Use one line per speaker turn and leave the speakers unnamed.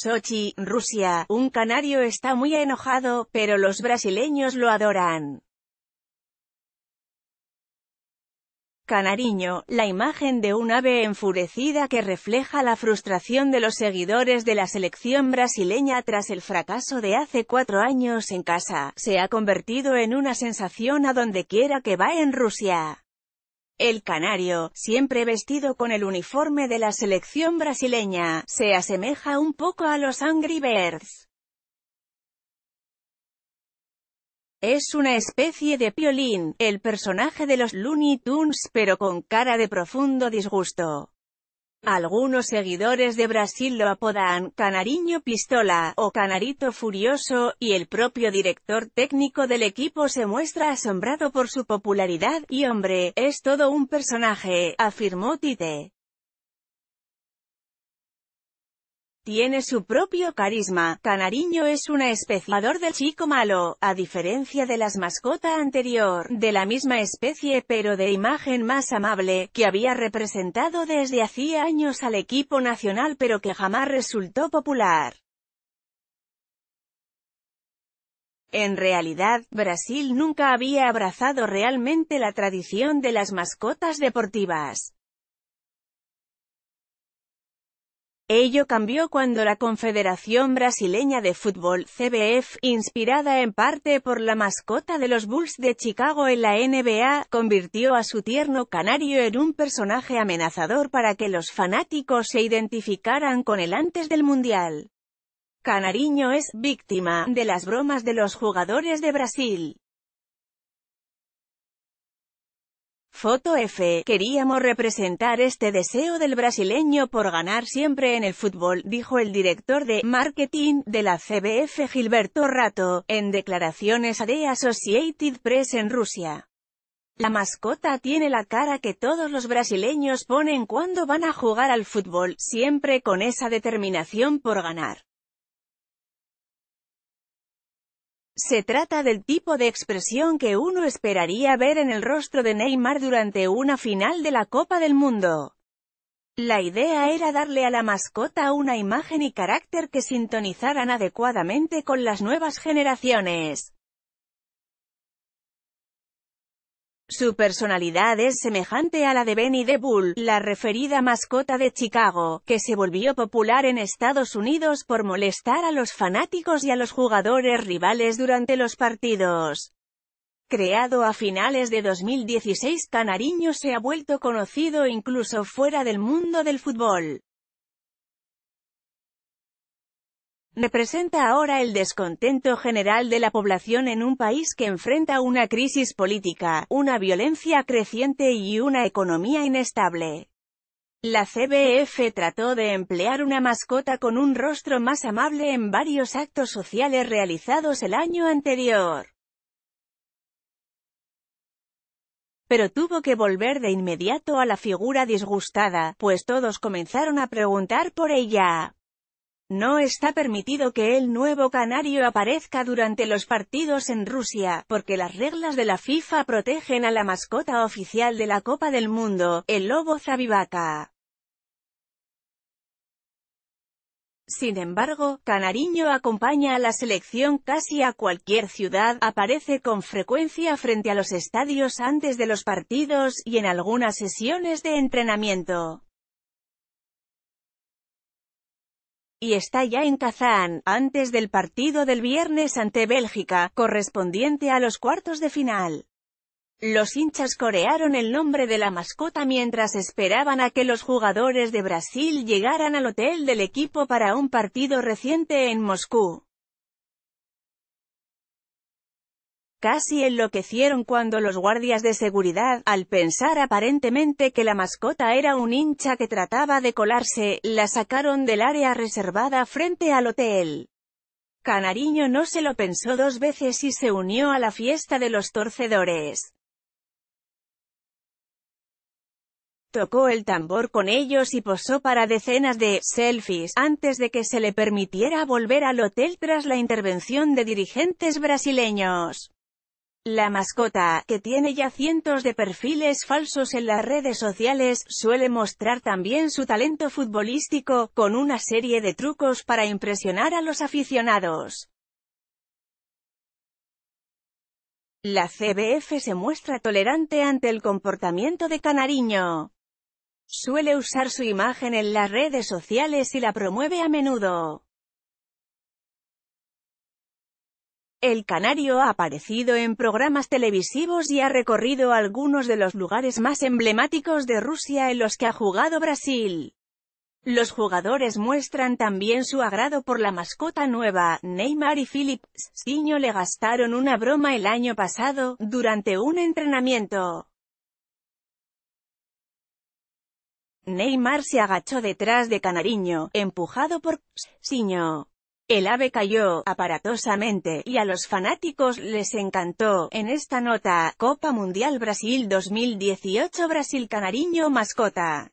Sochi, Rusia, un canario está muy enojado, pero los brasileños lo adoran. Canariño, la imagen de un ave enfurecida que refleja la frustración de los seguidores de la selección brasileña tras el fracaso de hace cuatro años en casa, se ha convertido en una sensación a donde quiera que va en Rusia. El canario, siempre vestido con el uniforme de la selección brasileña, se asemeja un poco a los Angry Birds. Es una especie de piolín, el personaje de los Looney Tunes pero con cara de profundo disgusto. Algunos seguidores de Brasil lo apodan Canariño Pistola o Canarito Furioso, y el propio director técnico del equipo se muestra asombrado por su popularidad, y hombre, es todo un personaje, afirmó Tite. Tiene su propio carisma. Canariño es una especiador del chico malo, a diferencia de las mascotas anterior, de la misma especie pero de imagen más amable, que había representado desde hacía años al equipo nacional pero que jamás resultó popular. En realidad, Brasil nunca había abrazado realmente la tradición de las mascotas deportivas. Ello cambió cuando la Confederación Brasileña de Fútbol, CBF, inspirada en parte por la mascota de los Bulls de Chicago en la NBA, convirtió a su tierno canario en un personaje amenazador para que los fanáticos se identificaran con él antes del Mundial. Canariño es víctima de las bromas de los jugadores de Brasil. Foto F. Queríamos representar este deseo del brasileño por ganar siempre en el fútbol, dijo el director de marketing de la CBF Gilberto Rato, en declaraciones a The Associated Press en Rusia. La mascota tiene la cara que todos los brasileños ponen cuando van a jugar al fútbol, siempre con esa determinación por ganar. Se trata del tipo de expresión que uno esperaría ver en el rostro de Neymar durante una final de la Copa del Mundo. La idea era darle a la mascota una imagen y carácter que sintonizaran adecuadamente con las nuevas generaciones. Su personalidad es semejante a la de Benny the Bull, la referida mascota de Chicago, que se volvió popular en Estados Unidos por molestar a los fanáticos y a los jugadores rivales durante los partidos. Creado a finales de 2016, Canariño se ha vuelto conocido incluso fuera del mundo del fútbol. representa ahora el descontento general de la población en un país que enfrenta una crisis política, una violencia creciente y una economía inestable. La CBF trató de emplear una mascota con un rostro más amable en varios actos sociales realizados el año anterior. Pero tuvo que volver de inmediato a la figura disgustada, pues todos comenzaron a preguntar por ella. No está permitido que el nuevo canario aparezca durante los partidos en Rusia, porque las reglas de la FIFA protegen a la mascota oficial de la Copa del Mundo, el lobo Zabivaka. Sin embargo, Canariño acompaña a la selección casi a cualquier ciudad, aparece con frecuencia frente a los estadios antes de los partidos y en algunas sesiones de entrenamiento. y está ya en Kazán, antes del partido del viernes ante Bélgica, correspondiente a los cuartos de final. Los hinchas corearon el nombre de la mascota mientras esperaban a que los jugadores de Brasil llegaran al hotel del equipo para un partido reciente en Moscú. Casi enloquecieron cuando los guardias de seguridad, al pensar aparentemente que la mascota era un hincha que trataba de colarse, la sacaron del área reservada frente al hotel. Canariño no se lo pensó dos veces y se unió a la fiesta de los torcedores. Tocó el tambor con ellos y posó para decenas de selfies antes de que se le permitiera volver al hotel tras la intervención de dirigentes brasileños. La mascota, que tiene ya cientos de perfiles falsos en las redes sociales, suele mostrar también su talento futbolístico, con una serie de trucos para impresionar a los aficionados. La CBF se muestra tolerante ante el comportamiento de Canariño. Suele usar su imagen en las redes sociales y la promueve a menudo. El canario ha aparecido en programas televisivos y ha recorrido algunos de los lugares más emblemáticos de Rusia en los que ha jugado Brasil. Los jugadores muestran también su agrado por la mascota nueva, Neymar y Philip Siño le gastaron una broma el año pasado, durante un entrenamiento. Neymar se agachó detrás de Canariño, empujado por Siño. El ave cayó, aparatosamente, y a los fanáticos les encantó. En esta nota, Copa Mundial Brasil 2018 Brasil Canariño Mascota.